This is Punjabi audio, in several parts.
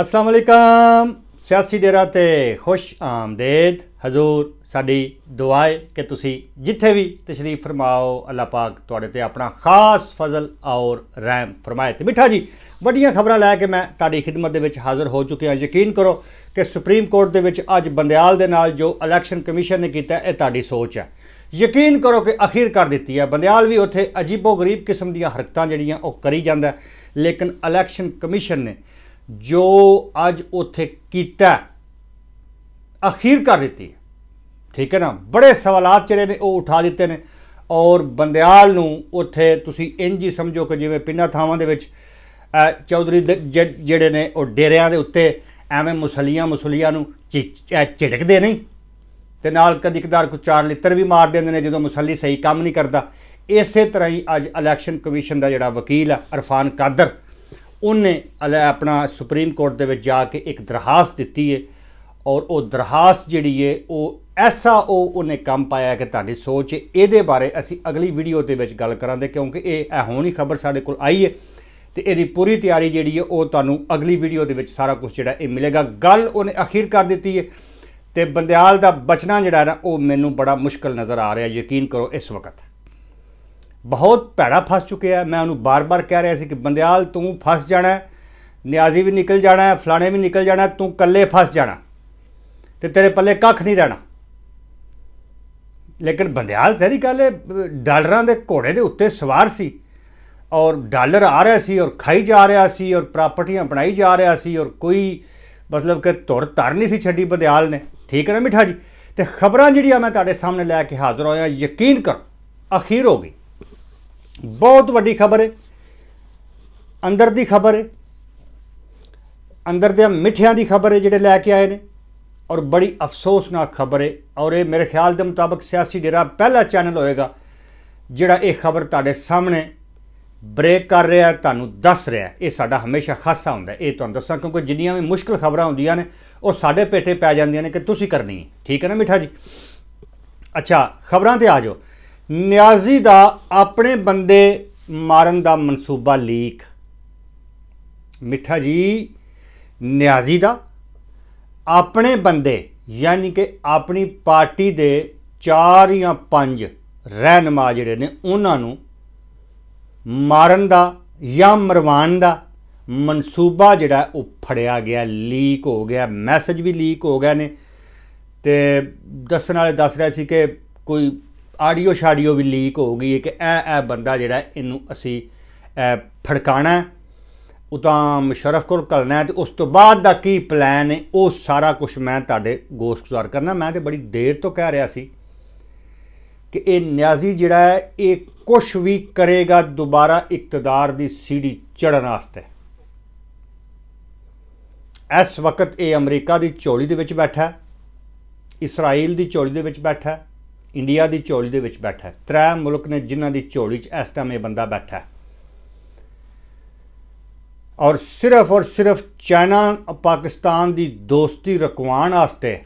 ਅਸਲਾਮ ਅਲੈਕਮ ਸਿਆਸੀ ਡੇਰਾ ਤੇ ਖੁਸ਼ ਆਮਦੇਦ ਹਜ਼ੂਰ ਸਾਡੀ ਦੁਆਏ ਕਿ ਤੁਸੀਂ ਜਿੱਥੇ ਵੀ ਤਸ਼ਰੀਫ ਫਰਮਾਓ ਅੱਲਾਹ ਪਾਕ ਤੁਹਾਡੇ ਤੇ ਆਪਣਾ ਖਾਸ ਫਜ਼ਲ ਔਰ ਰਹਿਮ ਫਰਮਾਏ ਤੇ ਮਿੱਠਾ ਜੀ ਵੱਡੀਆਂ ਖਬਰਾਂ ਲੈ ਕੇ ਮੈਂ ਤੁਹਾਡੀ ਖidmat ਦੇ ਵਿੱਚ ਹਾਜ਼ਰ ਹੋ ਚੁੱਕਿਆ ਹਾਂ ਯਕੀਨ ਕਰੋ ਕਿ ਸੁਪਰੀਮ ਕੋਰਟ ਦੇ ਵਿੱਚ ਅੱਜ ਬੰਦਿਆਲ ਦੇ ਨਾਲ ਜੋ ਇਲੈਕਸ਼ਨ ਕਮਿਸ਼ਨ ਨੇ ਕੀਤਾ ਇਹ ਤੁਹਾਡੀ ਸੋਚ ਹੈ ਯਕੀਨ ਕਰੋ ਕਿ ਅਖੀਰ ਕਰ ਦਿੱਤੀ ਹੈ ਬੰਦਿਆਲ ਵੀ ਉੱਥੇ ਅਜੀਬੋ ਗਰੀਬ ਕਿਸਮ ਦੀਆਂ ਹਰਕਤਾਂ ਜਿਹੜੀਆਂ ਉਹ ਕਰੀ ਜਾਂਦਾ ਲੇਕਿਨ ਇਲੈਕਸ਼ਨ ਕਮਿਸ਼ਨ ਨੇ ਜੋ ਅੱਜ ਉੱਥੇ ਕੀਤਾ ਅਖੀਰ ਕਰ ਦਿੱਤੀ ਠੀਕ ਹੈ ਨਾ ਬੜੇ ਸਵਾਲਾਂ ਜਿਹੜੇ ਨੇ ਉਹ ਉਠਾ ਦਿੱਤੇ ਨੇ ਔਰ ਬੰਦਿਆਲ ਨੂੰ ਉੱਥੇ ਤੁਸੀਂ ਇੰਜ ਹੀ ਸਮਝੋ ਕਿ ਜਿਵੇਂ ਪਿੰਨਾ ਥਾਵਾਂ ਦੇ ਵਿੱਚ ਚੌਧਰੀ ਜਿਹੜੇ ਨੇ ਉਹ ਡੇਰਿਆਂ ਦੇ ਉੱਤੇ ਐਵੇਂ ਮੁਸਲੀਆਂ ਮੁਸਲੀਆਂ ਨੂੰ ਝਿੜਕਦੇ ਨਹੀਂ ਤੇ ਨਾਲ ਕਦੀ ਕਦਾਰ ਕੋ ਚਾਰ ਲਿੱਤਰ ਵੀ ਮਾਰ ਦਿੰਦੇ ਨੇ ਜਦੋਂ ਮੁਸੱਲੀ ਸਹੀ ਕੰਮ ਨਹੀਂ ਕਰਦਾ ਇਸੇ ਤਰ੍ਹਾਂ ਹੀ ਅੱਜ ਇਲੈਕਸ਼ਨ ਕਮਿਸ਼ਨ ਦਾ ਜਿਹੜਾ ਵਕੀਲ ਆ ਅਰਫਾਨ ਕਾਦਰ ਉਹਨੇ ਆਪਣਾ ਸੁਪਰੀਮ ਕੋਰਟ ਦੇ ਵਿੱਚ ਜਾ ਕੇ ਇੱਕ ਦਰਖਾਸਤ ਦਿੱਤੀ ਹੈ ਔਰ ਉਹ ਦਰਖਾਸਤ ਜਿਹੜੀ ਹੈ ਉਹ ਐਸਾ ਉਹ ਉਹਨੇ ਕੰਮ ਪਾਇਆ ਕਿ ਤੁਹਾਡੀ ਸੋਚ ਇਹਦੇ ਬਾਰੇ ਅਸੀਂ ਅਗਲੀ ਵੀਡੀਓ ਦੇ ਵਿੱਚ ਗੱਲ ਕਰਾਂਗੇ ਕਿਉਂਕਿ ਇਹ ਹੁਣ ਹੀ ਖਬਰ ਸਾਡੇ ਕੋਲ ਆਈ ਹੈ ਤੇ ਇਹਦੀ ਪੂਰੀ ਤਿਆਰੀ ਜਿਹੜੀ ਹੈ ਉਹ ਤੁਹਾਨੂੰ ਅਗਲੀ ਵੀਡੀਓ ਦੇ ਵਿੱਚ ਸਾਰਾ ਕੁਝ ਜਿਹੜਾ ਇਹ ਮਿਲੇਗਾ ਗੱਲ ਉਹਨੇ ਅਖੀਰ ਕਰ ਦਿੱਤੀ ਹੈ ਤੇ ਬੰਦਿਆਲ ਦਾ ਬਚਣਾ ਜਿਹੜਾ ਨਾ ਉਹ ਮੈਨੂੰ ਬੜਾ ਮੁਸ਼ਕਲ ਨਜ਼ਰ ਆ ਰਿਹਾ ਯਕੀਨ ਕਰੋ ਇਸ ਵਕਤ ਬਹੁਤ ਭੈੜਾ ਫਸ ਚੁੱਕਿਆ ਮੈਂ ਉਹਨੂੰ ਬਾਰ-ਬਾਰ ਕਹਿ ਰਿਹਾ ਸੀ ਕਿ ਬੰਦਿਆਲ ਤੂੰ ਫਸ ਜਾਣਾ ਨਿਆਜ਼ੀ ਵੀ ਨਿਕਲ ਜਾਣਾ ਫਲਾਣੇ ਵੀ ਨਿਕਲ ਜਾਣਾ ਤੂੰ ਕੱਲੇ ਫਸ ਜਾਣਾ ਤੇ ਤੇਰੇ ਪੱਲੇ ਕੱਖ ਨਹੀਂ ਰਹਿਣਾ ਲੇਕਿਨ ਬੰਦਿਆਲ ਸਹੀ ਗੱਲ ਹੈ ਡਾਲਰਾਂ ਦੇ ਘੋੜੇ ਦੇ ਉੱਤੇ ਸਵਾਰ ਸੀ ਔਰ ਡਾਲਰ ਆ ਰਿਹਾ ਸੀ ਔਰ ਖਾਈ ਜਾ ਰਿਹਾ ਸੀ ਔਰ ਪ੍ਰਾਪਰਟੀਆਂ ਬਣਾਈ ਜਾ ਰਿਹਾ ਸੀ ਔਰ ਕੋਈ ਮਤਲਬ ਕਿ ਤੁਰ ਤਰ ਨਹੀਂ ਸੀ ਛੱਡੀ ਬੰਦਿਆਲ ਨੇ ਠੀਕ ਹੈ ਨਾ ਮਿੱਠਾ ਜੀ ਤੇ ਖਬਰਾਂ ਜਿਹੜੀਆਂ ਮੈਂ ਤੁਹਾਡੇ ਸਾਹਮਣੇ ਲੈ ਕੇ ਹਾਜ਼ਰ ਹੋਇਆ ਯਕੀਨ ਕਰੋ ਅਖੀਰ ਹੋ ਗਈ ਬਹੁਤ ਵੱਡੀ ਖਬਰ ਹੈ ਅੰਦਰ ਦੀ ਖਬਰ ਹੈ ਅੰਦਰ ਦੇ ਮਿੱਠਿਆਂ ਦੀ ਖਬਰ ਹੈ ਜਿਹੜੇ ਲੈ ਕੇ ਆਏ ਨੇ ਔਰ ਬੜੀ ਅਫਸੋਸਨਾਕ ਖਬਰ ਹੈ ਔਰ ਇਹ ਮੇਰੇ ਖਿਆਲ ਦੇ ਮੁਤਾਬਕ ਸਿਆਸੀ ਡੇਰਾ ਪਹਿਲਾ ਚੈਨਲ ਹੋਏਗਾ ਜਿਹੜਾ ਇਹ ਖਬਰ ਤੁਹਾਡੇ ਸਾਹਮਣੇ ਬ੍ਰੇਕ ਕਰ ਰਿਹਾ ਤੁਹਾਨੂੰ ਦੱਸ ਰਿਹਾ ਇਹ ਸਾਡਾ ਹਮੇਸ਼ਾ ਖਾਸਾ ਹੁੰਦਾ ਇਹ ਤੁਹਾਨੂੰ ਦੱਸਾਂ ਕਿਉਂਕਿ ਜਿੰਨੀਆਂ ਵੀ ਮੁਸ਼ਕਲ ਖਬਰਾਂ ਹੁੰਦੀਆਂ ਨੇ ਉਹ ਸਾਡੇ ਪੇਟੇ ਪੈ ਜਾਂਦੀਆਂ ਨੇ ਕਿ ਤੁਸੀਂ ਕਰਨੀ ਹੈ ਠੀਕ ਹੈ ਨਾ ਮਿੱਠਾ ਜੀ ਅੱਛਾ ਖਬਰਾਂ ਤੇ ਆ ਜਾਓ ਨਿਆਜ਼ੀ ਦਾ ਆਪਣੇ ਬੰਦੇ ਮਾਰਨ ਦਾ ਮਨਸੂਬਾ ਲੀਕ ਮਿੱਠਾ ਜੀ ਨਿਆਜ਼ੀ ਦਾ ਆਪਣੇ ਬੰਦੇ ਯਾਨੀ ਕਿ ਆਪਣੀ ਪਾਰਟੀ ਦੇ 4 ਜਾਂ 5 ਰਹਿਨਮਾ ਜਿਹੜੇ ਨੇ ਉਹਨਾਂ ਨੂੰ ਮਾਰਨ ਦਾ ਜਾਂ ਮਰਵਾਣ ਦਾ ਮਨਸੂਬਾ ਜਿਹੜਾ ਉਹ ਫੜਿਆ ਗਿਆ ਲੀਕ ਹੋ ਗਿਆ ਮੈਸੇਜ ਵੀ ਲੀਕ ਹੋ ਗਿਆ ਨੇ ਤੇ ਦੱਸਣ ਵਾਲੇ ਦੱਸ ਰਿਹਾ ਸੀ ਕਿ ਕੋਈ ਆਡੀਓ ਸ਼ਾਡੀਓ ਵੀ ਲੀਕ ਹੋ ਗਈ ਕਿ ਇਹ ਇਹ ਬੰਦਾ ਜਿਹੜਾ ਇਹਨੂੰ ਅਸੀਂ ਫੜਕਾਣਾ ਤਾਂ ਮੁਸ਼ਰਫ ਕੋਲ ਕਰਨਾ ਤੇ ਉਸ ਤੋਂ ਬਾਅਦ ਦਾ ਕੀ ਪਲਾਨ ਹੈ ਉਹ ਸਾਰਾ ਕੁਝ ਮੈਂ ਤੁਹਾਡੇ ਗੁਜ਼ਾਰ ਕਰਨਾ ਮੈਂ ਤੇ ਬੜੀ ਦੇਰ ਤੋਂ ਕਹਿ ਰਿਹਾ ਸੀ ਕਿ ਇਹ ਨਿਆਜ਼ੀ ਜਿਹੜਾ ਹੈ ਇਹ ਕੁਝ ਵੀ ਕਰੇਗਾ ਦੁਬਾਰਾ ਇਕਤਦਾਰ ਦੀ ਸੀੜੀ ਚੜਨ ਵਾਸਤੇ ਇਸ ਵਕਤ ਇਹ ਅਮਰੀਕਾ ਦੀ ਝੋਲੀ ਦੇ ਵਿੱਚ ਬੈਠਾ ਹੈ ਇਸਰਾਈਲ ਦੀ ਝੋਲੀ ਦੇ ਵਿੱਚ ਬੈਠਾ ਹੈ ਇੰਡੀਆ ਦੀ ਝੋਲੀ ਦੇ ਵਿੱਚ ਬੈਠਾ ਹੈ ਤਰੇ ਮੁਲਕ ਨੇ ਜਿਨ੍ਹਾਂ ਦੀ ਝੋਲੀ 'ਚ ਇਸ ਟਾਈਮ ਇਹ ਬੰਦਾ ਬੈਠਾ ਹੈ ਔਰ ਸਿਰਫ ਔਰ ਸਿਰਫ ਚਾਈਨਾ ਪਾਕਿਸਤਾਨ ਦੀ ਦੋਸਤੀ ਰਕਵਾਣ ਵਾਸਤੇ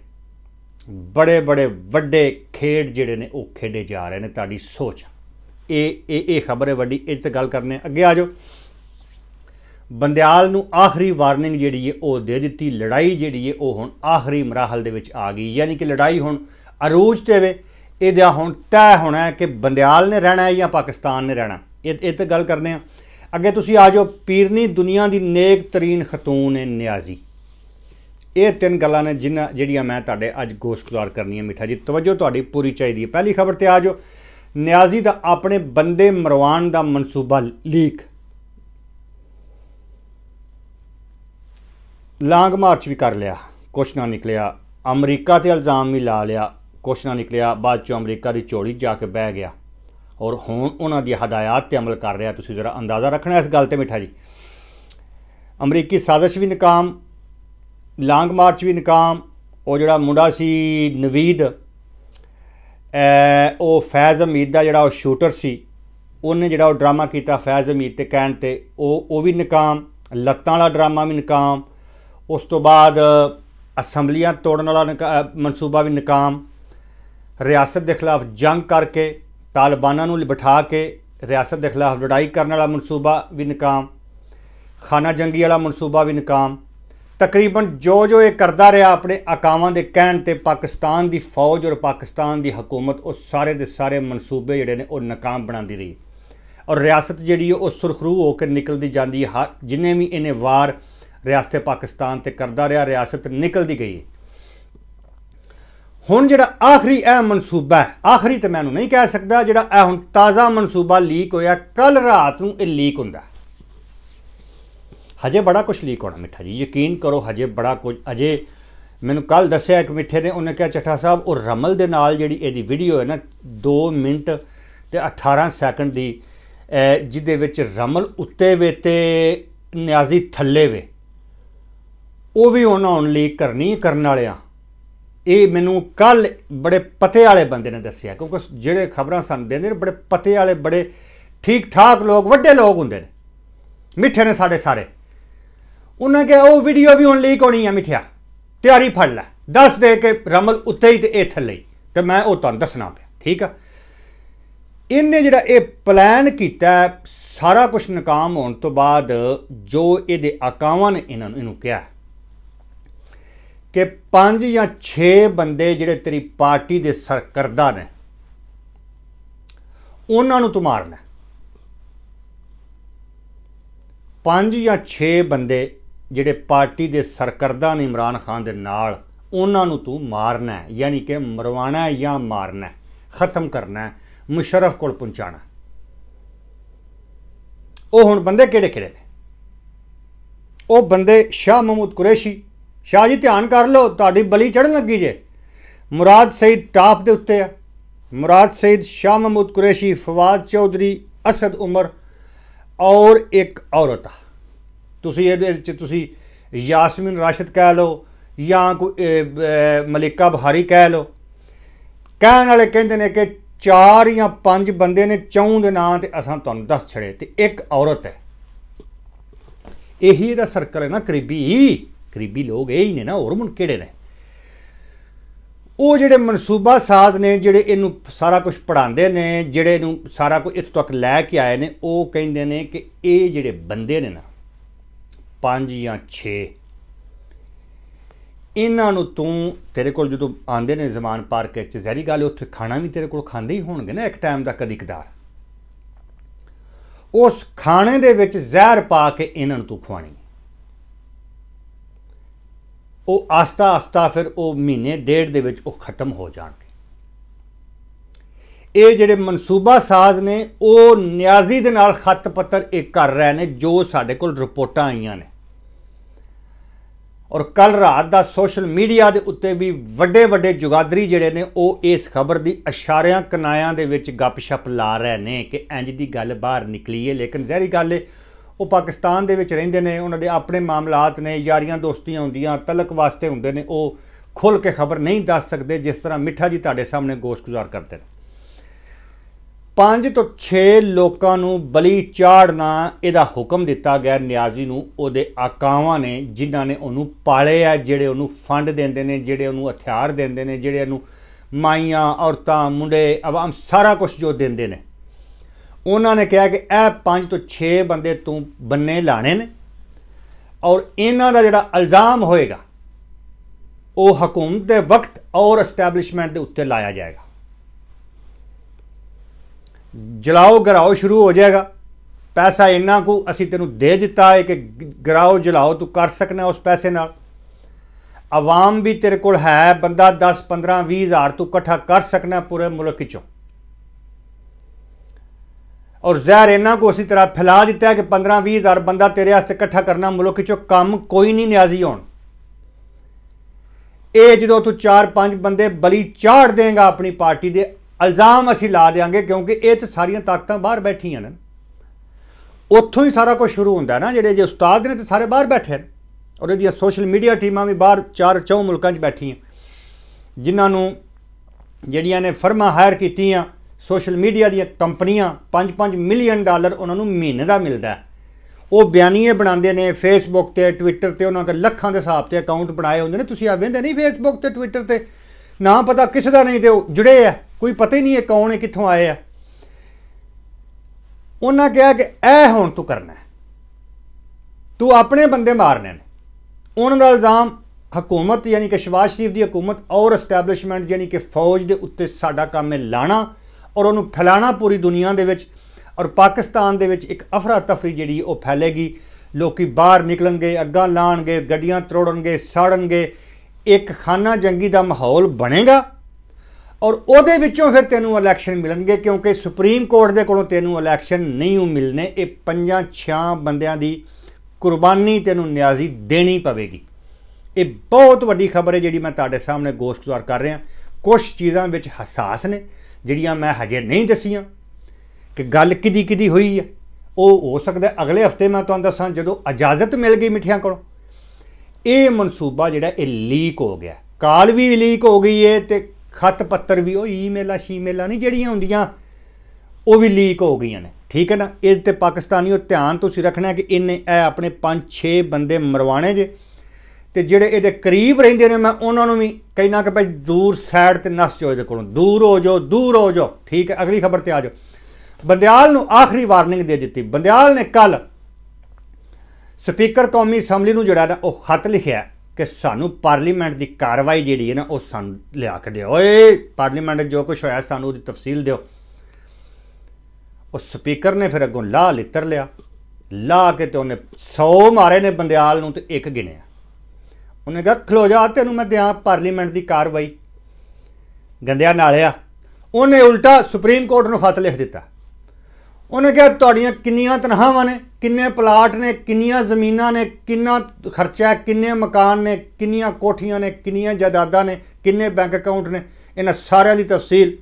ਬੜੇ ਬੜੇ ਵੱਡੇ ਖੇਡ ਜਿਹੜੇ ਨੇ ਉਹ ਖੇਡੇ ਜਾ ਰਹੇ ਨੇ ਤੁਹਾਡੀ ਸੋਚ ਇਹ ਇਹ ਇਹ ਖਬਰ ਹੈ ਵੱਡੀ ਇਹ ਤੇ ਗੱਲ ਕਰਨੇ ਅੱਗੇ ਆ ਜਾਓ ਬੰਦਿਆਲ ਨੂੰ ਆਖਰੀ ਵਾਰਨਿੰਗ ਜਿਹੜੀ ਹੈ ਉਹ ਦੇ ਦਿੱਤੀ ਲੜਾਈ ਜਿਹੜੀ ਹੈ ਉਹ ਹੁਣ ਆਖਰੀ ਮਰਾਹਲ ਦੇ ਵਿੱਚ ਆ ਗਈ ਯਾਨੀ ਕਿ ਲੜਾਈ ਹੁਣ ਅਰੋਜ ਤੇ ਵੇ ਇਹ ਜਾਂ ਹੁਣ ਤੈ ਹੋਣਾ ਕਿ ਬੰਦਿਆਲ ਨੇ ਰਹਿਣਾ ਹੈ ਜਾਂ ਪਾਕਿਸਤਾਨ ਨੇ ਰਹਿਣਾ ਇਹ ਇਹ ਤੇ ਗੱਲ ਕਰਦੇ ਆ ਅੱਗੇ ਤੁਸੀਂ ਆ ਜਾਓ ਪੀਰਨੀ ਦੁਨੀਆ ਦੀ ਨੇਕ ਤਰੀਨ ਖਤੂਨ ਹੈ ਨਿਆਜ਼ੀ ਇਹ ਤਿੰਨ ਗੱਲਾਂ ਨੇ ਜਿਨ੍ਹਾਂ ਜਿਹੜੀਆਂ ਮੈਂ ਤੁਹਾਡੇ ਅੱਜ ਗੋਸ਼ਗੁਜ਼ਾਰ ਕਰਨੀ ਹੈ ਮਿੱਠਾ ਜੀ ਤਵੱਜੋ ਤੁਹਾਡੀ ਪੂਰੀ ਚਾਹੀਦੀ ਹੈ ਪਹਿਲੀ ਖਬਰ ਤੇ ਆ ਜਾਓ ਨਿਆਜ਼ੀ ਦਾ ਆਪਣੇ ਬੰਦੇ ਮਰਵਾਨ ਦਾ ਮਨਸੂਬਾ ਲੀਕ ਲਾਂਗ ਮਾਰਚ ਵੀ ਕਰ ਲਿਆ ਕੁਛ ਨਾ ਨਿਕਲਿਆ ਅਮਰੀਕਾ ਤੇ ਇਲਜ਼ਾਮ ਵੀ ਲਾ ਲਿਆ ਕੁਛ ਨਾ ਨਿਕਲਿਆ ਬਾਅਦ ਚੋਂ ਅਮਰੀਕਾ ਦੀ ਝੋਲੀ ਜਾ ਕੇ ਬਹਿ ਗਿਆ ਔਰ ਹੁਣ ਉਹਨਾਂ ਦੀ ਹਦਾਇਤ ਤੇ ਅਮਲ ਕਰ ਰਿਹਾ ਤੁਸੀਂ ਜ਼ਰਾ ਅੰਦਾਜ਼ਾ ਰੱਖਣਾ ਇਸ ਗੱਲ ਤੇ ਮਿੱਠਾ ਜੀ ਅਮਰੀਕੀ ਸਾਜ਼ਿਸ਼ ਵੀ ਨਕਾਮ ਲਾਂਗ ਮਾਰਚ ਵੀ ਨਕਾਮ ਉਹ ਜਿਹੜਾ ਮੁੰਡਾ ਸੀ ਨਵੀਦ ਐ ਉਹ ਫੈਜ਼ ਅਮੀਦ ਦਾ ਜਿਹੜਾ ਉਹ ਸ਼ੂਟਰ ਸੀ ਉਹਨੇ ਜਿਹੜਾ ਉਹ ਡਰਾਮਾ ਕੀਤਾ ਫੈਜ਼ ਅਮੀਦ ਤੇ ਕਹਿਣ ਤੇ ਉਹ ਉਹ ਵੀ ਨਕਾਮ ਲੱਤਾਂ ਵਾਲਾ ਡਰਾਮਾ ਵੀ ਨਕਾਮ ਉਸ ਤੋਂ ਬਾਅਦ ਅਸੈਂਬਲੀਆਂ ਤੋੜਨ ਵਾਲਾ ਮਨਸੂਬਾ ਵੀ ਨਕਾਮ ਰਿਆਸਤ ਦੇ ਖਿਲਾਫ ਜੰਗ ਕਰਕੇ ਤਾਲਿਬਾਨਾਂ ਨੂੰ ਬਿਠਾ ਕੇ ਰਿਆਸਤ ਦੇ ਖਿਲਾਫ ਲੜਾਈ ਕਰਨ ਵਾਲਾ ਮਨਸੂਬਾ ਵੀ ਨਕਾਮ ਖਾਨਾ ਜੰਗੀ ਵਾਲਾ ਮਨਸੂਬਾ ਵੀ ਨਕਾਮ ਤਕਰੀਬਨ ਜੋ ਜੋ ਇਹ ਕਰਦਾ ਰਿਹਾ ਆਪਣੇ ਆਕਾਵਾਂ ਦੇ ਕਹਿਣ ਤੇ ਪਾਕਿਸਤਾਨ ਦੀ ਫੌਜ ਔਰ ਪਾਕਿਸਤਾਨ ਦੀ ਹਕੂਮਤ ਉਹ ਸਾਰੇ ਦੇ ਸਾਰੇ ਮਨਸੂਬੇ ਜਿਹੜੇ ਨੇ ਉਹ ਨਾਕਾਮ ਬਣਾਉਂਦੀ ਰਹੀ ਔਰ ਰਿਆਸਤ ਜਿਹੜੀ ਉਹ ਸੁਰਖਰੂ ਹੋ ਕੇ ਨਿਕਲਦੀ ਜਾਂਦੀ ਹੈ ਜਿੰਨੇ ਵੀ ਇਹਨੇ ਵਾਰ ਰਿਆਸਤ ਪਾਕਿਸਤਾਨ ਤੇ ਕਰਦਾ ਰਿਹਾ ਰਿਆਸਤ ਨਿਕਲਦੀ ਗਈ ਹੁਣ ਜਿਹੜਾ ਆਖਰੀ ਇਹ ਮਨਸੂਬਾ ਹੈ ਆਖਰੀ ਤੇ ਮੈਨੂੰ ਨਹੀਂ ਕਹਿ ਸਕਦਾ ਜਿਹੜਾ ਇਹ ਹੁਣ ਤਾਜ਼ਾ ਮਨਸੂਬਾ ਲੀਕ ਹੋਇਆ ਕੱਲ ਰਾਤ ਨੂੰ ਇਹ ਲੀਕ ਹੁੰਦਾ ਹਜੇ ਬੜਾ ਕੁਝ ਲੀਕ ਹੋਣਾ ਮਿੱਠਾ ਜੀ ਯਕੀਨ ਕਰੋ ਹਜੇ ਬੜਾ ਕੁਝ ਅਜੇ ਮੈਨੂੰ ਕੱਲ ਦੱਸਿਆ ਇੱਕ ਮਿੱਠੇ ਨੇ ਉਹਨੇ ਕਿਹਾ ਚੱਠਾ ਸਾਹਿਬ ਉਹ ਰਮਲ ਦੇ ਨਾਲ ਜਿਹੜੀ ਇਹਦੀ ਵੀਡੀਓ ਹੈ ਨਾ 2 ਮਿੰਟ ਤੇ 18 ਸੈਕਿੰਡ ਦੀ ਜਿਹਦੇ ਵਿੱਚ ਰਮਲ ਉੱਤੇ ਵੇ ਤੇ ਨਿਆਜ਼ੀ ਥੱਲੇ ਵੇ ਉਹ ਵੀ ਉਹਨਾਂ ਨੂੰ ਲੀਕ ਕਰਨੀ ਕਰਨ ਵਾਲਿਆਂ ਇਹ ਮੈਨੂੰ ਕੱਲ ਬੜੇ ਪਤੇ ਵਾਲੇ ਬੰਦੇ ਨੇ ਦੱਸਿਆ ਕਿਉਂਕਿ ਜਿਹੜੇ ਖਬਰਾਂ ਸਾਨੂੰ ਦਿੰਦੇ ਨੇ ਬੜੇ ਪਤੇ ਵਾਲੇ ਬੜੇ ਠੀਕ ਠਾਕ ਲੋਕ ਵੱਡੇ ਲੋਕ ਹੁੰਦੇ ਨੇ ਮਿੱਠੇ ਨੇ ਸਾਡੇ ਸਾਰੇ ਉਹਨਾਂ ਕਿਹਾ ਉਹ ਵੀਡੀਓ ਵੀ ਹੁਣ ਲੀਕ ਹੋਣੀ ਆ ਮਿੱਠਿਆ ਤਿਆਰੀ ਫੜ ਲੈ ਦੱਸ ਦੇ ਕਿ ਰਮਲ ਉੱਤੇ ਹੀ ਤੇ ਇਹ ਥੱਲੇ ਤੇ ਮੈਂ ਉਹ ਤੁਹਾਨੂੰ ਦੱਸਣਾ ਪਿਆ ਠੀਕ ਆ ਇਹਨੇ ਜਿਹੜਾ ਇਹ ਪਲਾਨ ਕੀਤਾ ਸਾਰਾ ਕੁਝ ਨਾਕਾਮ ਹੋਣ ਤੋਂ ਬਾਅਦ ਜੋ ਇਹਦੇ ਆਕਾਵਾਂ ਨੇ ਇਹਨਾਂ ਨੂੰ ਇਹਨੂੰ ਕਿਹਾ ਕਿ ਪੰਜ ਜਾਂ 6 ਬੰਦੇ ਜਿਹੜੇ ਤੇਰੀ ਪਾਰਟੀ ਦੇ ਸਰਕਰਦਾ ਨੇ ਉਹਨਾਂ ਨੂੰ ਤੂੰ ਮਾਰਨਾ ਪੰਜ ਜਾਂ 6 ਬੰਦੇ ਜਿਹੜੇ ਪਾਰਟੀ ਦੇ ਸਰਕਰਦਾ ਨੇ ਇਮਰਾਨ ਖਾਨ ਦੇ ਨਾਲ ਉਹਨਾਂ ਨੂੰ ਤੂੰ ਮਾਰਨਾ ਯਾਨੀ ਕਿ ਮਰਵਾਣਾ ਜਾਂ ਮਾਰਨਾ ਖਤਮ ਕਰਨਾ ਮੁਸ਼ਰਫ ਕੋਲ ਪਹੁੰਚਾਣਾ ਉਹ ਹੁਣ ਬੰਦੇ ਕਿਹੜੇ ਕਿਹੜੇ ਨੇ ਉਹ ਬੰਦੇ ਸ਼ਾਹ ਮਹਮੂਦ ਕੁਰੈਸ਼ੀ ਸ਼ਾਹ ਜੀ ਧਿਆਨ ਕਰ ਲਓ ਤੁਹਾਡੀ ਬਲੀ ਚੜਨ ਲੱਗੀ ਜੇ ਮੁਰਾਦ ਸੈਦ ਟਾਪ ਦੇ ਉੱਤੇ ਆ ਮੁਰਾਦ ਸੈਦ ਸ਼ਾਹ ਮਹਿਮੂਦ ਕੁਰੈਸ਼ੀ ਫਵਾਦ ਚੌਧਰੀ ਅਸਦ ਉਮਰ ਔਰ ਇੱਕ ਔਰਤ ਆ ਤੁਸੀਂ ਇਹਦੇ ਵਿੱਚ ਤੁਸੀਂ ਯਾਸਮੀਨ ਰਾਸ਼ਦ ਕਹਿ ਲਓ ਜਾਂ ਕੋਈ ਮਲਿਕਾ ਬਹਾਰੀ ਕਹਿ ਲਓ ਕਹਿਣ ਵਾਲੇ ਕਹਿੰਦੇ ਨੇ ਕਿ ਚਾਰ ਜਾਂ ਪੰਜ ਬੰਦੇ ਨੇ ਚੌਂ ਦੇ ਨਾਂ ਤੇ ਅਸਾਂ ਤੁਹਾਨੂੰ ਦੱਸ ਛੜੇ ਤੇ ਇੱਕ ਔਰਤ ਹੈ ਇਹੀ ਦਾ ਸਰਕਲ ਹੈ ਨਾ ਕਰੀਬੀ ਕਰੀਬੀ ਲੋਕ ਇਹ ਹੀ ਨੇ ਨਾ ਹੋਰ ਮੁਨ ਕਿਹੜੇ ਨੇ ਉਹ ਜਿਹੜੇ ਮਨਸੂਬਾ ਸਾਜ਼ ਨੇ ਜਿਹੜੇ ਇਹਨੂੰ ਸਾਰਾ ਕੁਝ ਪੜਾਉਂਦੇ ਨੇ ਜਿਹੜੇ ਨੂੰ ਸਾਰਾ ਕੁਝ ਇੱਥੋਂ ਤੱਕ ਲੈ ਕੇ ਆਏ ਨੇ ਉਹ ਕਹਿੰਦੇ ਨੇ ਕਿ ਇਹ ਜਿਹੜੇ ਬੰਦੇ ਨੇ ਨਾ 5 ਜਾਂ 6 ਇਹਨਾਂ ਨੂੰ ਤੂੰ ਤੇਰੇ ਕੋਲ ਜਦੋਂ ਆਂਦੇ ਨੇ ਜ਼ਮਾਨ ਪਾਰਕ ਵਿੱਚ ਜ਼ਹਿਰੀ ਗੱਲ ਉੱਥੇ ਖਾਣਾ ਵੀ ਤੇਰੇ ਕੋਲ ਖਾਂਦੇ ਹੀ ਹੋਣਗੇ ਨਾ ਇੱਕ ਟਾਈਮ ਦਾ ਕਦੀ ਕਦਾਰ ਉਸ ਖਾਣੇ ਦੇ ਵਿੱਚ ਜ਼ਹਿਰ ਪਾ ਕੇ ਇਹਨਾਂ ਨੂੰ ਤੂੰ ਖਵਾਣੀ ਉਹ ਆਸਤਾ ਆਸਤਾ ਫਿਰ ਉਹ ਮਹੀਨੇ ਡੇਢ ਦੇ ਵਿੱਚ ਉਹ ਖਤਮ ਹੋ ਜਾਣਗੇ ਇਹ ਜਿਹੜੇ ਮਨਸੂਬਾ ਸਾਜ਼ ਨੇ ਉਹ ਨਿਆਜ਼ੀ ਦੇ ਨਾਲ ਖੱਤ ਪੱਤਰ ਇਹ ਕਰ ਰਹੇ ਨੇ ਜੋ ਸਾਡੇ ਕੋਲ ਰਿਪੋਰਟਾਂ ਆਈਆਂ ਨੇ ਔਰ ਕੱਲ ਰਾਤ ਦਾ ਸੋਸ਼ਲ ਮੀਡੀਆ ਦੇ ਉੱਤੇ ਵੀ ਵੱਡੇ ਵੱਡੇ ਜੁਗਾਦਰੀ ਜਿਹੜੇ ਨੇ ਉਹ ਇਸ ਖਬਰ ਦੀ ਇਸ਼ਾਰਿਆਂ ਕਨਾਇਆਂ ਦੇ ਵਿੱਚ ਗੱਪਸ਼ਪ ਲਾ ਰਹੇ ਨੇ ਕਿ ਇੰਜ ਦੀ ਗੱਲ ਬਾਹਰ ਨਿਕਲੀ ਏ ਲੇਕਿਨ ਜ਼ਹਿਰੀ ਗੱਲ ਏ ਉਹ ਪਾਕਿਸਤਾਨ ਦੇ ਵਿੱਚ ਰਹਿੰਦੇ ਨੇ ਉਹਨਾਂ ਦੇ ਆਪਣੇ ਮਾਮਲਾਤ ਨੇ ਯਾਰੀਆਂ ਦੋਸਤੀਆਂ ਹੁੰਦੀਆਂ ਤਲਕ ਵਾਸਤੇ ਹੁੰਦੇ ਨੇ ਉਹ ਖੁੱਲ ਕੇ ਖਬਰ ਨਹੀਂ ਦੱਸ ਸਕਦੇ ਜਿਸ ਤਰ੍ਹਾਂ ਮਿੱਠਾ ਜੀ ਤੁਹਾਡੇ ਸਾਹਮਣੇ ਗੁਜ਼ਾਰ ਕਰਦੇ ਨੇ 5 ਤੋਂ 6 ਲੋਕਾਂ ਨੂੰ ਬਲੀ ਚਾੜਨਾ ਇਹਦਾ ਹੁਕਮ ਦਿੱਤਾ ਗਿਆ ਨਿਆਜ਼ੀ ਨੂੰ ਉਹਦੇ ਆਕਾਵਾਂ ਨੇ ਜਿਨ੍ਹਾਂ ਨੇ ਉਹਨੂੰ ਪਾਲੇ ਆ ਜਿਹੜੇ ਉਹਨੂੰ ਫੰਡ ਦਿੰਦੇ ਨੇ ਜਿਹੜੇ ਉਹਨੂੰ ਹਥਿਆਰ ਦਿੰਦੇ ਨੇ ਜਿਹੜੇ ਉਹਨੂੰ ਮਾਈਆਂ ਔਰਤਾਂ ਮੁੰਡੇ ਆਵਾਮ ਸਾਰਾ ਕੁਝ ਜੋ ਦਿੰਦੇ ਨੇ ਉਹਨਾਂ ਨੇ ਕਿਹਾ ਕਿ ਇਹ 5 ਤੋਂ 6 ਬੰਦੇ ਤੂੰ ਬੰਨੇ ਲਾਣੇ ਨੇ ਔਰ ਇਹਨਾਂ ਦਾ ਜਿਹੜਾ ਇਲਜ਼ਾਮ ਹੋਏਗਾ ਉਹ ਹਕੂਮਤ ਦੇ ਵਕਤ ਔਰ ਐਸਟੈਬਲਿਸ਼ਮੈਂਟ ਦੇ ਉੱਤੇ ਲਾਇਆ ਜਾਏਗਾ ਜਲਾਓ ਗਰਾਓ ਸ਼ੁਰੂ ਹੋ ਜਾਏਗਾ ਪੈਸਾ ਇੰਨਾ ਕੋ ਅਸੀਂ ਤੈਨੂੰ ਦੇ ਦਿੱਤਾ ਹੈ ਕਿ ਗਰਾਓ ਜਲਾਓ ਤੂੰ ਕਰ ਸਕਣਾ ਉਸ ਪੈਸੇ ਨਾਲ ਆਵਾਮ ਵੀ ਤੇਰੇ ਕੋਲ ਹੈ ਬੰਦਾ 10 15 20 ਹਜ਼ਾਰ ਤੂੰ ਇਕੱਠਾ ਕਰ ਸਕਣਾ ਪੂਰੇ ਮੁਲਕ ਵਿੱਚੋਂ ਔਰ ਜ਼ਹਿਰ ਇਹਨਾਂ ਕੋ ਉਸੇ ਤਰ੍ਹਾਂ ਫੈਲਾ ਦਿੱਤਾ ਕਿ 15-20 ਹਜ਼ਾਰ ਬੰਦਾ ਤੇਰੇ ਵਾਸਤੇ ਇਕੱਠਾ ਕਰਨਾ ਮੁਲਕ ਚੋਂ ਕੰਮ ਕੋਈ ਨਹੀਂ ਨਿਆਜ਼ੀ ਹੋਣ ਇਹ ਜਦੋਂ ਤੂੰ 4-5 ਬੰਦੇ ਬਲੀ ਚਾੜ ਦੇਂਗਾ ਆਪਣੀ ਪਾਰਟੀ ਦੇ ਇਲਜ਼ਾਮ ਅਸੀਂ ਲਾ ਦੇਾਂਗੇ ਕਿਉਂਕਿ ਇਹ ਤਾਂ ਸਾਰੀਆਂ ਤਾਕਤਾਂ ਬਾਹਰ ਬੈਠੀਆਂ ਨੇ ਉੱਥੋਂ ਹੀ ਸਾਰਾ ਕੁਝ ਸ਼ੁਰੂ ਹੁੰਦਾ ਨਾ ਜਿਹੜੇ ਜੇ ਉਸਤਾਦ ਨੇ ਤੇ ਸਾਰੇ ਬਾਹਰ ਬੈਠੇ ਨੇ ਔਰ ਇਹਦੀਆਂ ਸੋਸ਼ਲ ਮੀਡੀਆ ਟੀਮਾਂ ਵੀ ਬਾਹਰ ਚਾਰ ਚੌ ਮੁਲਕਾਂ 'ਚ ਬੈਠੀਆਂ ਜਿਨ੍ਹਾਂ ਨੂੰ ਜਿਹੜੀਆਂ ਨੇ ਫਰਮਾ ਹਾਇਰ ਕੀਤੀਆਂ ਸੋਸ਼ਲ ਮੀਡੀਆ ਦੀਆਂ ਕੰਪਨੀਆਂ 5-5 ਮਿਲੀਅਨ ਡਾਲਰ ਉਹਨਾਂ ਨੂੰ ਮਹੀਨੇ ਦਾ ਮਿਲਦਾ ਉਹ ਬਿਆਨੀਏ ਬਣਾਉਂਦੇ ਨੇ ਫੇਸਬੁੱਕ ਤੇ ਟਵਿੱਟਰ ਤੇ ਉਹਨਾਂ ਦੇ ਲੱਖਾਂ ਦੇ ਹਿਸਾਬ ਤੇ ਅਕਾਊਂਟ ਬਣਾਏ ਹੁੰਦੇ ਨੇ ਤੁਸੀਂ ਆ ਵੇਂਦੇ ਨਹੀਂ ਫੇਸਬੁੱਕ ਤੇ ਟਵਿੱਟਰ ਤੇ ਨਾ ਪਤਾ ਕਿਸ ਦਾ ਨਹੀਂ ਤੇ ਉਹ ਜੁੜੇ ਆ ਕੋਈ ਪਤਾ ਹੀ ਨਹੀਂ ਇਹ ਕੌਣ ਹੈ ਕਿੱਥੋਂ ਆਏ ਆ ਉਹਨਾਂ ਕਿਹਾ ਕਿ ਇਹ ਹੁਣ ਤੂੰ ਕਰਨਾ ਤੂੰ ਆਪਣੇ ਬੰਦੇ ਮਾਰਨੇ ਨੇ ਉਹਨਾਂ ਦਾ ਇਲਜ਼ਾਮ ਹਕੂਮਤ ਯਾਨੀ ਕਿ ਸ਼ਵਾਸ਼ਰੀਫ ਦੀ ਹਕੂਮਤ ਔਰ ਐਸਟੈਬਲਿਸ਼ਮੈਂਟ ਯਾਨੀ ਕਿ ਫੌਜ ਦੇ ਉੱਤੇ ਸਾਡਾ ਕੰਮ ਹੈ ਲਾਣਾ ਔਰ ਉਹਨੂੰ ਫੈਲਾਣਾ ਪੂਰੀ ਦੁਨੀਆ ਦੇ ਵਿੱਚ ਔਰ ਪਾਕਿਸਤਾਨ ਦੇ ਵਿੱਚ ਇੱਕ ਅਫਰਾ ਤਫਰੀ ਜਿਹੜੀ ਉਹ ਫੈਲੇਗੀ ਲੋਕੀ ਬਾਹਰ ਨਿਕਲਣਗੇ ਅੱਗਾ ਲਾਣਗੇ ਗੱਡੀਆਂ ਤਰੋੜਨਗੇ ਸਾੜਨਗੇ ਇੱਕ ਖਾਨਾ ਜੰਗੀ ਦਾ ਮਾਹੌਲ ਬਣੇਗਾ ਔਰ ਉਹਦੇ ਵਿੱਚੋਂ ਫਿਰ ਤੈਨੂੰ ਇਲੈਕਸ਼ਨ ਮਿਲਣਗੇ ਕਿਉਂਕਿ ਸੁਪਰੀਮ ਕੋਰਟ ਦੇ ਕੋਲੋਂ ਤੈਨੂੰ ਇਲੈਕਸ਼ਨ ਨਹੀਂ ਮਿਲਨੇ ਇਹ ਪੰਜਾਂ ਛਾਂ ਬੰਦਿਆਂ ਦੀ ਕੁਰਬਾਨੀ ਤੈਨੂੰ ਨਿਆਜ਼ੀ ਦੇਣੀ ਪਵੇਗੀ ਇਹ ਬਹੁਤ ਵੱਡੀ ਖਬਰ ਹੈ ਜਿਹੜੀ ਮੈਂ ਤੁਹਾਡੇ ਸਾਹਮਣੇ ਗੋਸ਼ਗੁਜ਼ਾਰ ਕਰ ਰਿਹਾ ਕੁਝ ਚੀਜ਼ਾਂ ਵਿੱਚ ਹਸਾਸ ਨੇ ਜਿਹੜੀਆਂ ਮੈਂ ਹਜੇ ਨਹੀਂ ਦਸੀਆਂ ਕਿ ਗੱਲ ਕਿਦੀ ਕਿਦੀ ਹੋਈ ਆ ਉਹ ਹੋ ਸਕਦਾ ਅਗਲੇ ਹਫਤੇ ਮੈਂ ਤੁਹਾਨੂੰ ਦੱਸਾਂ ਜਦੋਂ ਇਜਾਜ਼ਤ ਮਿਲ ਗਈ ਮਿੱਠਿਆਂ ਕੋਲ ਇਹ ਮਨਸੂਬਾ ਜਿਹੜਾ ਇਹ ਲੀਕ ਹੋ ਗਿਆ ਕਾਲ ਵੀ ਲੀਕ ਹੋ ਗਈ ਏ ਤੇ ਖਤ ਪੱਤਰ ਵੀ ਉਹ ਈਮੇਲਾਂ ਸ਼ੀਮੇਲਾਂ ਨਹੀਂ ਜਿਹੜੀਆਂ ਹੁੰਦੀਆਂ ਉਹ ਵੀ ਲੀਕ ਹੋ ਗਈਆਂ ਨੇ ਠੀਕ ਹੈ ਨਾ ਇਹ ਤੇ ਪਾਕਿਸਤਾਨੀਓ ਧਿਆਨ ਤੁਸੀਂ ਰੱਖਣਾ ਕਿ ਇਹਨੇ ਇਹ ਆਪਣੇ 5-6 ਬੰਦੇ ਮਰਵਾਣੇ ਜੇ ਤੇ ਜਿਹੜੇ ਇਹਦੇ ਕਰੀਬ ਰਹਿੰਦੇ ਨੇ ਮੈਂ ਉਹਨਾਂ ਨੂੰ ਵੀ ਕਹਿਣਾ ਕਿ ਭਾਈ ਦੂਰ ਸਾਈਡ ਤੇ ਨਸ ਜਾਓ ਇਹਦੇ ਕੋਲੋਂ ਦੂਰ ਹੋ ਜਾਓ ਦੂਰ ਹੋ ਜਾਓ ਠੀਕ ਹੈ ਅਗਲੀ ਖਬਰ ਤੇ ਆ ਜਾਓ ਬੰਦਿਆਲ ਨੂੰ ਆਖਰੀ ਵਾਰਨਿੰਗ ਦੇ ਦਿੱਤੀ ਬੰਦਿਆਲ ਨੇ ਕੱਲ ਸਪੀਕਰ ਕੌਮੀ ਅਸੈਂਬਲੀ ਨੂੰ ਜਿਹੜਾ ਨਾ ਉਹ ਖਤ ਲਿਖਿਆ ਕਿ ਸਾਨੂੰ ਪਾਰਲੀਮੈਂਟ ਦੀ ਕਾਰਵਾਈ ਜਿਹੜੀ ਹੈ ਨਾ ਉਹ ਸਾਨੂੰ ਲਿਆ ਕੇ ਦਿਓ ਓਏ ਪਾਰਲੀਮੈਂਟ ਜੋ ਕੁਝ ਹੋਇਆ ਸਾਨੂੰ ਉਹਦੀ ਤਫਸੀਲ ਦਿਓ ਉਹ ਸਪੀਕਰ ਨੇ ਫਿਰ ਅੱਗੋਂ ਲਾ ਲਿੱਤਰ ਲਿਆ ਲਾ ਕੇ ਤੇ ਉਹਨੇ 100 ਮਾਰੇ ਨੇ ਬੰਦਿਆਲ ਨੂੰ ਤੇ ਇੱਕ ਗਿਣਿਆ ਉਹਨੇ ਕਿਹਾ ਖਲੋ ਜਾ ਤੈਨੂੰ ਮੈਂ ਦਿਆਂ ਪਾਰਲੀਮੈਂਟ ਦੀ ਕਾਰਵਾਈ ਗੰਦਿਆ ਨਾਲਿਆ ਉਹਨੇ ਉਲਟਾ ਸੁਪਰੀਮ ਕੋਰਟ ਨੂੰ ਖਤ ਲਿਖ ਦਿੱਤਾ ਉਹਨੇ ਕਿਹਾ ਤੁਹਾਡੀਆਂ ਕਿੰਨੀਆਂ ਤਨਖਾਹਾਂ ਨੇ ਕਿੰਨੇ ਪਲਾਟ ਨੇ ਕਿੰਨੀਆਂ ਜ਼ਮੀਨਾਂ ਨੇ ਕਿੰਨਾ ਖਰਚਾ ਕਿੰਨੇ ਮਕਾਨ ਨੇ ਕਿੰਨੀਆਂ ਕੋਠੀਆਂ ਨੇ ਕਿੰਨੀਆਂ ਜਾਇਦਾਦਾਂ ਨੇ ਕਿੰਨੇ ਬੈਂਕ ਅਕਾਊਂਟ ਨੇ ਇਹਨਾਂ ਸਾਰਿਆਂ ਦੀ ਤਫਸੀਲ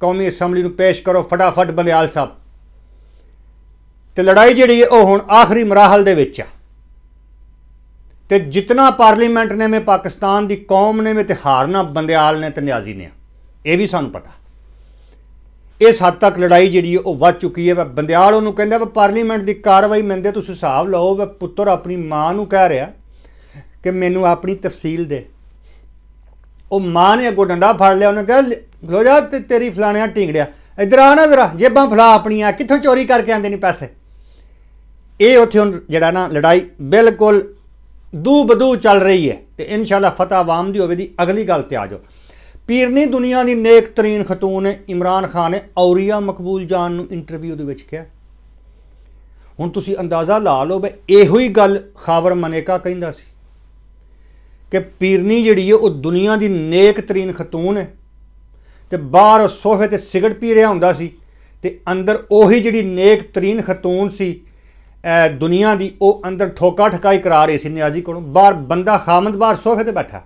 ਕੌਮੀ ਅਸੈਂਬਲੀ ਨੂੰ ਪੇਸ਼ ਕਰੋ ਫਟਾਫਟ ਬੰਦਿਆਲ ਸਾਹਿਬ ਤੇ ਲੜਾਈ ਜਿਹੜੀ ਹੈ ਉਹ ਹੁਣ ਆਖਰੀ ਮਰਾਹਲ ਦੇ ਵਿੱਚ ਆ ਤੇ ਜਿਤਨਾ ਪਾਰਲੀਮੈਂਟ ਨੇ ਮੇ ਪਾਕਿਸਤਾਨ ਦੀ ਕੌਮ ਨੇ ਮੇ ਤੇ ਹਾਰਨਾ ਬੰਦਿਆਲ ਨੇ ਤੇ ਨਿਆਜ਼ੀ ਨੇ ਇਹ ਵੀ ਸਾਨੂੰ ਪਤਾ ਇਸ ਹੱਦ ਤੱਕ ਲੜਾਈ ਜਿਹੜੀ ਉਹ ਵੱਧ ਚੁੱਕੀ ਹੈ ਬੰਦਿਆਲ ਉਹਨੂੰ ਕਹਿੰਦਾ ਵਾ ਪਾਰਲੀਮੈਂਟ ਦੀ ਕਾਰਵਾਈ ਮੰਦੇ ਤੁਸੀਂ ਹਿਸਾਬ ਲਾਓ ਵਾ ਪੁੱਤਰ ਆਪਣੀ ਮਾਂ ਨੂੰ ਕਹਿ ਰਿਹਾ ਕਿ ਮੈਨੂੰ ਆਪਣੀ ਤਫਸੀਲ ਦੇ ਉਹ ਮਾਂ ਨੇ ਅੱਗੋਂ ਡੰਡਾ ਫੜ ਲਿਆ ਉਹਨੇ ਕਿਹਾ ਲੋ ਜਾ ਤੇ ਤੇਰੀ ਫਲਾਣਿਆ ਢੀਂਗੜਿਆ ਇਧਰ ਆ ਨਾ ਜ਼ਰਾ ਜੇਬਾਂ ਫਲਾ ਆਪਣੀਆਂ ਕਿੱਥੋਂ ਚੋਰੀ ਕਰਕੇ ਆਂਦੇ ਨੇ ਪੈਸੇ ਇਹ ਉੱਥੇ ਹੁਣ ਜਿਹੜਾ ਨਾ ਲੜਾਈ ਬਿਲਕੁਲ ਦੂ ਬਦੂ ਚੱਲ ਰਹੀ ਹੈ ਤੇ ਇਨਸ਼ਾਅੱਲਾ ਫਤਹ ਆਵਾਮ ਦੀ ਹੋਵੇ ਦੀ ਅਗਲੀ ਗੱਲ ਤੇ ਆ ਜਾਓ ਪੀਰਨੀ ਦੁਨੀਆ ਦੀ ਨੇਕ ਤਰੀਨ ਖਤੂਨ ਇਮਰਾਨ ਖਾਨ ਨੇ ਔਰੀਆ ਮਕਬੂਲ ਜਾਨ ਨੂੰ ਇੰਟਰਵਿਊ ਦੇ ਵਿੱਚ ਕਿਹਾ ਹੁਣ ਤੁਸੀਂ ਅੰਦਾਜ਼ਾ ਲਾ ਲਓ ਬਈ ਇਹੋ ਹੀ ਗੱਲ ਖਾਵਰ ਮਨੇਕਾ ਕਹਿੰਦਾ ਸੀ ਕਿ ਪੀਰਨੀ ਜਿਹੜੀ ਹੈ ਉਹ ਦੁਨੀਆ ਦੀ ਨੇਕ ਤਰੀਨ ਖਤੂਨ ਹੈ ਤੇ ਬਾਹਰ ਸੋਫੇ ਤੇ ਸਿਗਰਟ ਪੀ ਰਿਹਾ ਹੁੰਦਾ ਸੀ ਤੇ ਅੰਦਰ ਉਹੀ ਜਿਹੜੀ ਨੇਕ ਤਰੀਨ ਖਤੂਨ ਸੀ ਦੁਨੀਆ ਦੀ ਉਹ ਅੰਦਰ ਠੋਕਾ ਠਕਾਈ ਕਰਾ ਰਹੀ ਸੀ ਨਿਆਜੀ ਕੋਲੋਂ ਬਾਹਰ ਬੰਦਾ ਖਾਮਦ ਬਾਹਰ ਸੋਫੇ ਤੇ ਬੈਠਾ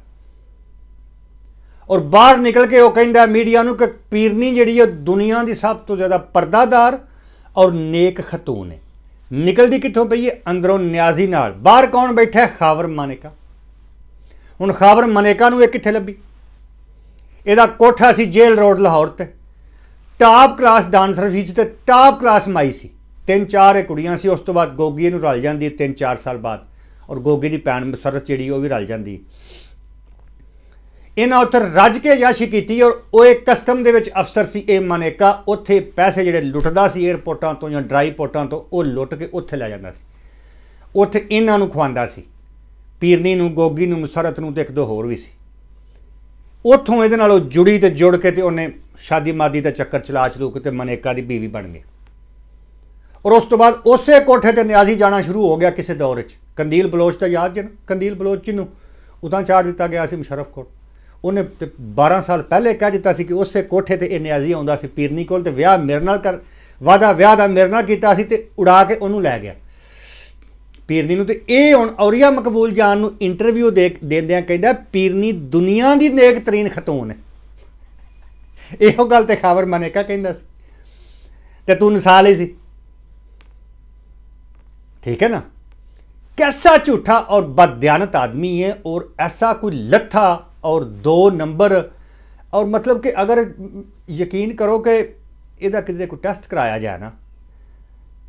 ਔਰ ਬਾਹਰ ਨਿਕਲ ਕੇ ਉਹ ਕਹਿੰਦਾ ਮੀਡੀਆ ਨੂੰ ਕਿ ਪੀਰਨੀ ਜਿਹੜੀ ਉਹ ਦੁਨੀਆ ਦੀ ਸਭ ਤੋਂ ਜ਼ਿਆਦਾ ਪਰਦਾਦਾਰ ਔਰ ਨੇਕ ਖਤੂਨ ਹੈ ਨਿਕਲਦੀ ਕਿੱਥੋਂ ਪਈ ਹੈ ਅੰਦਰੋਂ ਨਿਆਜ਼ੀ ਨਾਲ ਬਾਹਰ ਕੌਣ ਬੈਠਾ ਹੈ ਖਾਵਰ ਮਾਨੇਕਾ ਹੁਣ ਖਾਵਰ ਮਾਨੇਕਾ ਨੂੰ ਇਹ ਕਿੱਥੇ ਲੱਭੀ ਇਹਦਾ ਕੋਠਾ ਸੀ ਜੇਲ ਰੋਡ ਲਾਹੌਰ ਤੇ ਟਾਪ ਕਲਾਸ ਡਾਂਸਰ ਸੀ ਤੇ ਟਾਪ ਕਲਾਸ ਮਾਈ ਸੀ ਤਿੰਨ ਚਾਰ ਕੁੜੀਆਂ ਸੀ ਉਸ ਤੋਂ ਬਾਅਦ ਗੋਗੀ ਨੂੰ ਰਲ ਜਾਂਦੀ ਤਿੰਨ ਚਾਰ ਸਾਲ ਬਾਅਦ ਔਰ ਗੋਗੀ ਦੀ ਪੈਣ ਮਸਰਤ ਜਿਹੜੀ ਉਹ ਵੀ ਰਲ ਜਾਂਦੀ ਇਹਨਾਂ ਉੱਤਰ ਰੱਜ ਕੇ ਯਾਸ਼ੀ ਕੀਤੀ ਔਰ ਉਹ ਇੱਕ ਕਸਟਮ ਦੇ ਵਿੱਚ ਅਫਸਰ ਸੀ ਇਹ ਮਨੇਕਾ ਉੱਥੇ ਪੈਸੇ ਜਿਹੜੇ ਲੁੱਟਦਾ ਸੀ 에ਅਰਪੋਰਟਾਂ ਤੋਂ ਜਾਂ ਡਰਾਈ ਪੋਰਟਾਂ ਤੋਂ ਉਹ ਲੁੱਟ ਕੇ ਉੱਥੇ ਲੈ ਜਾਂਦਾ ਸੀ ਉੱਥੇ ਇਹਨਾਂ ਨੂੰ ਖਵਾਉਂਦਾ ਸੀ ਪੀਰਨੀ ਨੂੰ ਗੋਗੀ ਨੂੰ ਮਸਰਤ ਨੂੰ ਤੇ ਇੱਕ ਦੋ ਹੋਰ ਵੀ ਸੀ ਉੱਥੋਂ ਇਹਦੇ ਨਾਲ ਉਹ ਜੁੜੀ ਤੇ ਜੁੜ ਕੇ ਤੇ ਉਹਨੇ ਸ਼ਾਦੀ ਮਾਦੀ ਦਾ ਚੱਕਰ ਚਲਾ ਚਲੂ ਕਿਤੇ ਤੇ ਮਨੇਕਾ ਦੀ ਬੀਵੀ ਬਣ ਗਈ ਔਰ ਉਸ ਤੋਂ ਬਾਅਦ ਉਸੇ ਕੋਠੇ ਤੇ ਨਿਆਜ਼ੀ ਜਾਣਾ ਸ਼ੁਰੂ ਹੋ ਗਿਆ ਕਿਸੇ ਦੌਰ ਵਿੱਚ ਕੰਦੀਲ ਬਲੋਚ ਤਾਂ ਯਾਦ ਜਨ ਕੰਦੀਲ ਬਲੋਚ ਨੂੰ ਉਦਾਂ ਛਾੜ ਦਿੱਤਾ ਗਿਆ ਸੀ ਮੁਸ਼ਰਫ ਕੋਲ ਉਹਨੇ 12 ਸਾਲ ਪਹਿਲੇ ਕਹਿ ਦਿੱਤਾ ਸੀ ਕਿ ਉਸੇ ਕੋਠੇ ਤੇ ਇਹ ਨਿਆਜ਼ੀ ਆਉਂਦਾ ਸੀ ਪੀਰਨੀ ਕੋਲ ਤੇ ਵਿਆਹ ਮੇਰੇ ਨਾਲ ਕਰ ਵਾਦਾ ਵਿਆਹ ਦਾ ਮੇਰੇ ਨਾਲ ਕੀਤਾ ਸੀ ਤੇ ਉਡਾ ਕੇ ਉਹਨੂੰ ਲੈ ਗਿਆ ਪੀਰਨੀ ਨੂੰ ਤੇ ਇਹ ਹੁਣ ਔਰੀਆ ਮਕਬੂਲ ਜਾਨ ਨੂੰ ਇੰਟਰਵਿਊ ਦੇ ਦਿੰਦਿਆਂ ਕਹਿੰਦਾ ਪੀਰਨੀ ਦੁਨੀਆ ਦੀ ਨੇਕ ਤਰੀਨ ਖਤੂਨ ਹੈ ਇਹੋ ਗੱਲ ਤੇ ਖਾਬਰ ਮਨੇਕਾ ਕਹਿੰਦਾ ਸੀ ਤੇ ਤੂੰ ਨਸਾਲੀ ਸੀ ठीक है ना कैसा झूठा और बदयानत आदमी है और ऐसा कोई लट्ठा और दो नंबर और मतलब कि अगर ਯਕੀਨ ਕਰੋ ਕਿ ਇਹਦਾ ਕਿਤੇ ਕੋਈ ਟੈਸਟ ਕਰਾਇਆ ਜਾ ਨਾ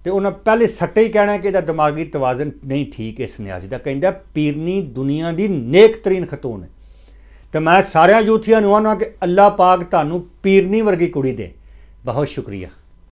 ਤੇ ਉਹਨਾਂ ਪਹਿਲੇ ਸੱਟੇ ਹੀ ਕਹਿਣਾ ਕਿ ਇਹਦਾ ਦਿਮਾਗੀ ਤਵਾਜ਼ਨ ਨਹੀਂ ਠੀਕ ਇਸ ਨਿਆਜ਼ੀ ਦਾ ਕਹਿੰਦਾ ਪੀਰਨੀ ਦੁਨੀਆ ਦੀ ਨੇਕਤਰੀਨ ਖਤੂਨ ਹੈ ਤੇ ਮੈਂ ਸਾਰਿਆਂ ਯੂਥੀਆਂ ਨੂੰ ਆਨਾ ਕਿ ਅੱਲਾ ਪਾਕ ਤੁਹਾਨੂੰ ਪੀਰਨੀ ਵਰਗੀ ਕੁੜੀ ਦੇ ਬਹੁਤ ਸ਼ੁਕਰੀਆ